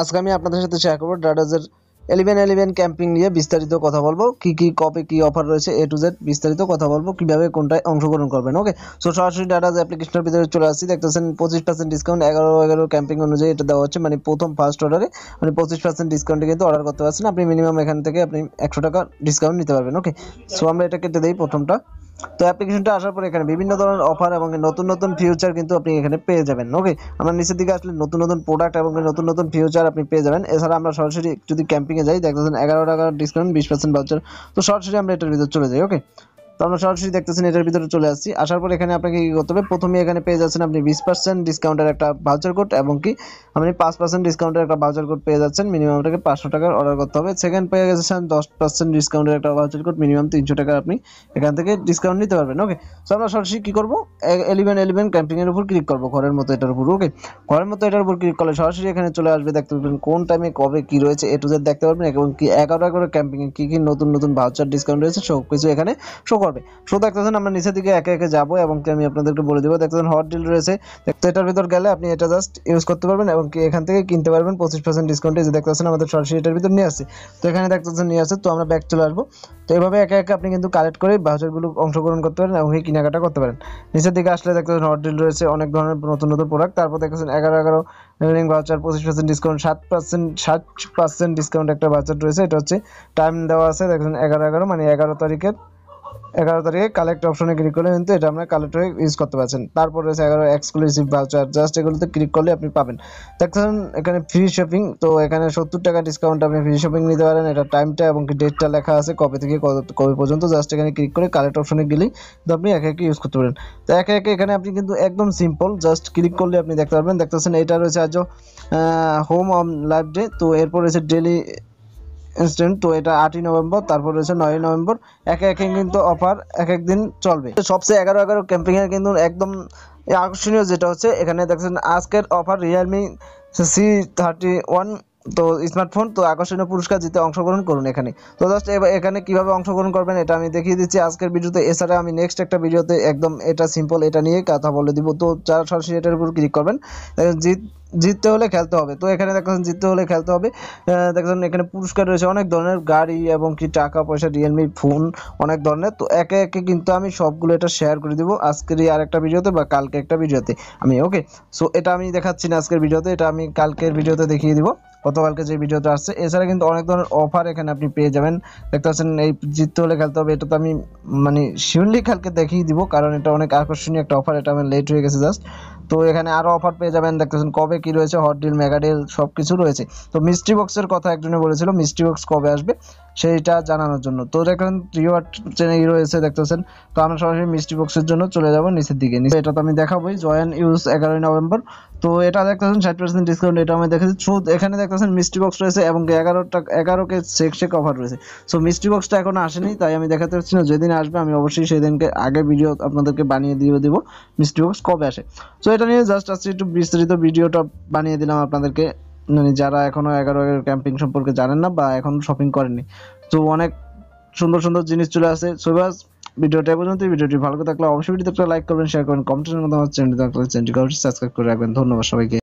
আজকে আমি আপনাদের সাথে শেয়ার করবো ডাডাজের এলিভেন এলিভেন ক্যাম্পিং নিয়ে বিস্তারিত কথা বলবো কি কি কপে কি অফার রয়েছে এ টু জেড বিস্তারিত কথা বলবো কিভাবে কোনটায় অংশগ্রহণ করবেন ওকে সো সরাসরি ডাটাজ অ্যাপ্লিকেশনের ভিতরে চলে আসছি দেখতেছেন পঁচিশ পার্সেন্ট ডিসকাউন্ট এগারো এগারো ক্যাম্পিং অনুযায়ী এটা দেওয়া হচ্ছে মানে প্রথম ফার্স্ট অর্ডারে মানে পঁচিশ পার্সেন্ট ডিসকাউন্টে কিন্তু অর্ডার করতে পারছেন আপনি মিনিমাম এখান থেকে আপনি একশো টাকা ডিসকাউন্ট নিতে পারবেন ওকে সো আমরা এটা কেটে দিই প্রথমটা তো অ্যাপ্লিকেশনটা আসার পর এখানে বিভিন্ন ধরনের অফার এবং নতুন নতুন ফিউচার কিন্তু আপনি এখানে পেয়ে যাবেন ওকে আমরা নিচের দিকে আসলে নতুন নতুন প্রোডাক্ট এবং নতুন নতুন ফিউচার আপনি পেয়ে যাবেন এছাড়া আমরা সরাসরি যদি ক্যাম্পিংয়ে যাই দেখতেছেন এগারো টাকা ডিসকাউন্ট বিশ পার্সেন্ট ভাউচার তো সরাসরি আমরা এটার ভিতরে চলে যাই ওকে তো আমরা সরাসরি দেখতেছেন এটার ভিতরে চলে আসছি আসার পর এখানে আপনাকে কী করতে হবে প্রথমে এখানে পেয়ে যাচ্ছেন আপনি বিশ পার্সেন্ট ডিসকাউন্টের একটা ভাউচার কোড এবং কি আপনি পাঁচ পার্সেন্ট ডিসকাউন্টের একটা ভাউচার কোড পেয়ে যাচ্ছেন মিনিমাম আপনাকে পাঁচশো টাকার অর্ডার করতে হবে সেকেন্ড পেয়ে গেছেন দশ পার্সেন্ট ডিসকাউন্টের একটা ভাউচার কোড মিনিমাম তিনশো টাকা আপনি এখান থেকে ডিসকাউন্ট নিতে পারবেন ওকে তো আমরা সরাসরি কী করবো এলিভেন এলিভেন ক্যাম্পিংয়ের উপর ক্লিক করবো ঘরের মতো এটার উপর ওকে ঘরের মতো এটার উপর ক্লিক করলে সরাসরি এখানে চলে আসবে দেখতে পারবেন কোন টাইমে কবে কী রয়েছে এ টু দেখতে পারবেন এবং কি এগারো এগারো ক্যাম্পিংয়ে কী কী নতুন নতুন ভাউচার ডিসকাউন্ট রয়েছে সব কিছু এখানে শো হবে সো দেখতেছেন আমরা নিচের দিকে একে একে যাবো এবং আমি আপনাদেরকে বলে দেবো দেখতেছেন হট ডিল রয়েছে তো এটার ভিতর গেলে আপনি এটা জাস্ট ইউজ করতে পারবেন এবং এখান থেকে কিনতে পারবেন পঁচিশ পার্সেন্ট ডিসকাউন্টে যে দেখতেছেন আমাদের সরাসরি এটার ভিতর নিয়ে আসে তো এখানে দেখতেছেন নিয়ে আসে তো আমরা ব্যাক চলে আসবো তো এভাবে একে একে আপনি কিন্তু কালেক্ট করে ভাউচারগুলো অংশগ্রহণ করতে পারেন এবং এই কেনাকাটা করতে পারেন নিচের দিকে আসলে দেখতে দেখতেছেন হট ডিল রয়েছে অনেক ধরনের নতুন নতুন প্রোডাক্ট তারপর দেখতে দেখতেছেন এগারো এগারো রেভিনিং ভাউচার পঁচিশ পার্সেন্ট ডিসকাউন্ট সাত পার্সেন্ট ষাট পার্সেন্ট ডিসকাউন্ট একটা ভাউচার রয়েছে এটা হচ্ছে টাইম দেওয়া আছে দেখেন এগারো এগারো মানে এগারো তারিখের এগারো তারিখে কালেক্ট অপশনে ক্লিক করলে কিন্তু এটা আপনার কালেক্ট হয়ে ইউজ করতে পারছেন তারপর রয়েছে এগারো এক্সক্লুসিভ ভাউচার জাস্ট এগুলোতে ক্লিক করলে আপনি পাবেন দেখছেন এখানে ফ্রি শপিং তো এখানে সত্তর টাকা ডিসকাউন্ট আপনি ফ্রি শপিং নিতে পারেন এটা টাইমটা এবং ডেটটা লেখা আছে কবে থেকে কবে পর্যন্ত জাস্ট এখানে ক্লিক করে কালেক্ট অপশনে গেলেই তো আপনি একে একে ইউজ করতে পারেন তো একে একে এখানে আপনি কিন্তু একদম সিম্পল জাস্ট ক্লিক করলে আপনি দেখতে পারবেন দেখতেছেন এটা রয়েছে আজ হোম অন লাইফ ডে তো এরপর রয়েছে ডেলি ইনস্ট্যান্ট তো এটা আটই নভেম্বর তারপর রয়েছে নয়ই নভেম্বর একে একে কিন্তু অফার এক এক দিন চলবে সবচেয়ে এগারো এগারো ক্যাম্পিংয়ের কিন্তু একদম আকর্ষণীয় যেটা হচ্ছে এখানে দেখছেন আজকের offer Realme C thirty one তো স্মার্টফোন তো আকর্ষণীয় পুরস্কার জিতে অংশগ্রহণ করুন এখানে তো জাস্ট এখানে কিভাবে অংশগ্রহণ করবেন এটা আমি দেখিয়ে দিচ্ছি আজকের ভিডিওতে এছাড়া আমি নেক্সট একটা ভিডিওতে একদম এটা সিম্পল এটা নিয়ে কথা বলে দিব তো যারা সরাসরি এটার উপর ক্লিক করবেন জিত জিততে হলে খেলতে হবে তো এখানে দেখেন জিততে হলে খেলতে হবে দেখেন এখানে পুরস্কার রয়েছে অনেক ধরনের গাড়ি এবং কি টাকা পয়সা রিয়েলমি ফোন অনেক ধরনের তো একে একে কিন্তু আমি সবগুলো এটা শেয়ার করে দেবো আজকেরই আর একটা ভিডিওতে বা কালকে একটা ভিডিওতে আমি ওকে সো এটা আমি দেখাচ্ছি না আজকের ভিডিওতে এটা আমি কালকের ভিডিওতে দেখিয়ে দিব গতকালকে যে ভিডিওটা আসছে এছাড়া কিন্তু অনেক ধরনের অফার এখানে আপনি পেয়ে যাবেন দেখতে পাচ্ছেন এই জিততে হলে খেলতে হবে এটা তো আমি মানে শিউরলি কালকে দেখিয়ে দিব কারণ এটা অনেক আকর্ষণীয় একটা অফার এটা আমার লেট হয়ে গেছে জাস্ট তো এখানে আরও অফার পেয়ে যাবেন দেখতে পাচ্ছেন কবে হবে কি রয়েছে হট ডিল মেগা ডিল সব কিছু রয়েছে তো মিস্ট্রি বক্সের কথা একজনে বলেছিল মিস্ট্রি বক্স কবে আসবে সেইটা জানানোর জন্য তো দেখেন রিওয়ার্ড চ্যানেল রয়েছে দেখতেছেন তো আমরা সরাসরি মিষ্টি বক্সের জন্য চলে যাব নিচের দিকে নিচে এটা তো আমি দেখাবোই জয়েন ইউজ এগারোই নভেম্বর তো এটা দেখতেছেন ষাট পার্সেন্ট ডিসকাউন্ট এটা আমি দেখেছি সুদ এখানে দেখতেছেন মিষ্টি বক্স রয়েছে এবং এগারোটা কে শেক শেক অফার রয়েছে সো মিষ্টি বক্সটা এখনো আসেনি তাই আমি দেখাতে পারছি না যেদিন আসবে আমি অবশ্যই সেদিনকে আগে ভিডিও আপনাদেরকে বানিয়ে দিয়ে দেবো মিষ্টি বক্স কবে আসে সো এটা নিয়ে জাস্ট আসছে একটু বিস্তারিত ভিডিওটা বানিয়ে দিলাম আপনাদেরকে মানে যারা এখনো এগারো এগারো ক্যাম্পিং সম্পর্কে জানেন না বা এখন শপিং করেনি তো অনেক সুন্দর সুন্দর জিনিস চলে আসে সোবাস ভিডিওটা পর্যন্ত ভিডিওটি ভালো থাকলে অবশ্যই ভিডিওতে একটা লাইক করবেন শেয়ার করবেন কমেন্টের মধ্যে আমার চ্যানেলটি সাবস্ক্রাইব করে রাখবেন ধন্যবাদ সবাইকে